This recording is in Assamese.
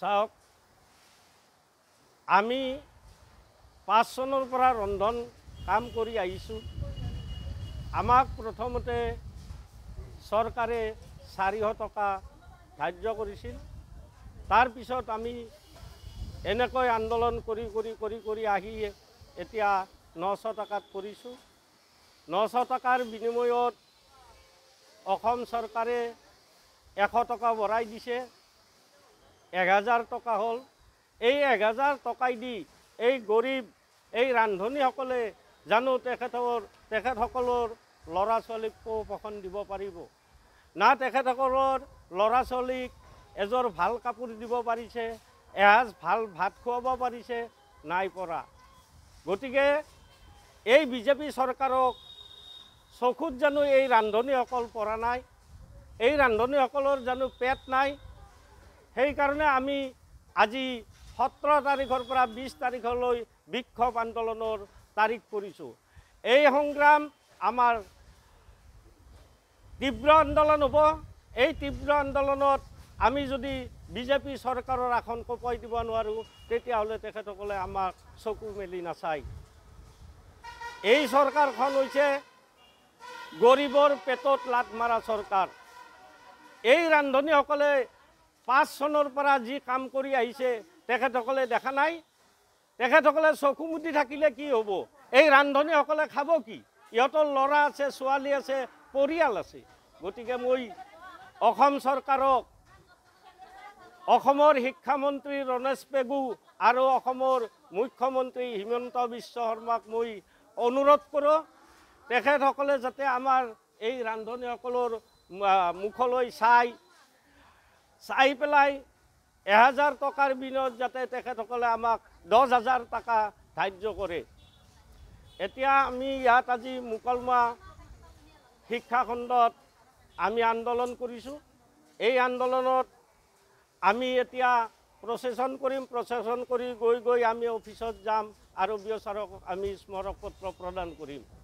চাওক আমি পাঁচ চনৰ পৰা ৰন্ধন কাম কৰি আহিছোঁ আমাক প্ৰথমতে চৰকাৰে চাৰিশ টকা ধাৰ্য কৰিছিল তাৰপিছত আমি এনেকৈ আন্দোলন কৰি কৰি কৰি কৰি আহি এতিয়া নশ টকাত কৰিছোঁ নশ টকাৰ বিনিময়ত অসম চৰকাৰে এশ টকা বঢ়াই দিছে এহেজাৰ টকা হ'ল এই এহেজাৰ টকাই দি এই গৰীব এই ৰান্ধনীসকলে জানো তেখেতৰ তেখেতসকলৰ ল'ৰা ছোৱালীক পোহপোষণ দিব পাৰিব না তেখেতসকলৰ ল'ৰা ছোৱালীক এযোৰ ভাল কাপোৰ দিব পাৰিছে এসাঁজ ভাল ভাত খুৱাব পাৰিছে নাই পৰা গতিকে এই বিজেপি চৰকাৰক চকুত জানো এই ৰান্ধনীসকল পৰা নাই এই ৰান্ধনীসকলৰ জানো পেট নাই সেইকাৰণে আমি আজি সোতৰ তাৰিখৰ পৰা বিছ তাৰিখলৈ বিক্ষোভ আন্দোলনৰ তাৰিখ কৰিছোঁ এই সংগ্ৰাম আমাৰ তীব্ৰ আন্দোলন হ'ব এই তীব্ৰ আন্দোলনত আমি যদি বিজেপি চৰকাৰৰ আসন কপাই দিব নোৱাৰোঁ তেতিয়াহ'লে তেখেতসকলে আমাক চকু মেলি নাচায় এই চৰকাৰখন হৈছে গৰীবৰ পেটত লাট মাৰা চৰকাৰ এই ৰান্ধনীসকলে পাঁচ চনৰ পৰা যি কাম কৰি আহিছে তেখেতসকলে দেখা নাই তেখেতসকলে চকু মুদি থাকিলে কি হ'ব এই ৰান্ধনীসকলে খাব কি ইহঁতৰ ল'ৰা আছে ছোৱালী আছে পৰিয়াল আছে গতিকে মই অসম চৰকাৰক অসমৰ শিক্ষামন্ত্ৰী ৰণেশ পেগু আৰু অসমৰ মুখ্যমন্ত্ৰী হিমন্ত বিশ্ব শৰ্মাক মই অনুৰোধ কৰোঁ তেখেতসকলে যাতে আমাৰ এই ৰান্ধনীসকলৰ মুখলৈ চাই চাই পেলাই এহাজাৰ টকাৰ বিনত যাতে তেখেতসকলে আমাক দহ হাজাৰ টকা ধাৰ্য কৰে এতিয়া আমি ইয়াত আজি মুকলমা শিক্ষাখণ্ডত আমি আন্দোলন কৰিছোঁ এই আন্দোলনত আমি এতিয়া প্ৰচেষণ কৰিম প্ৰচেষণ কৰি গৈ গৈ আমি অফিচত যাম আৰু বিচাৰক আমি স্মাৰকপত্ৰ প্ৰদান কৰিম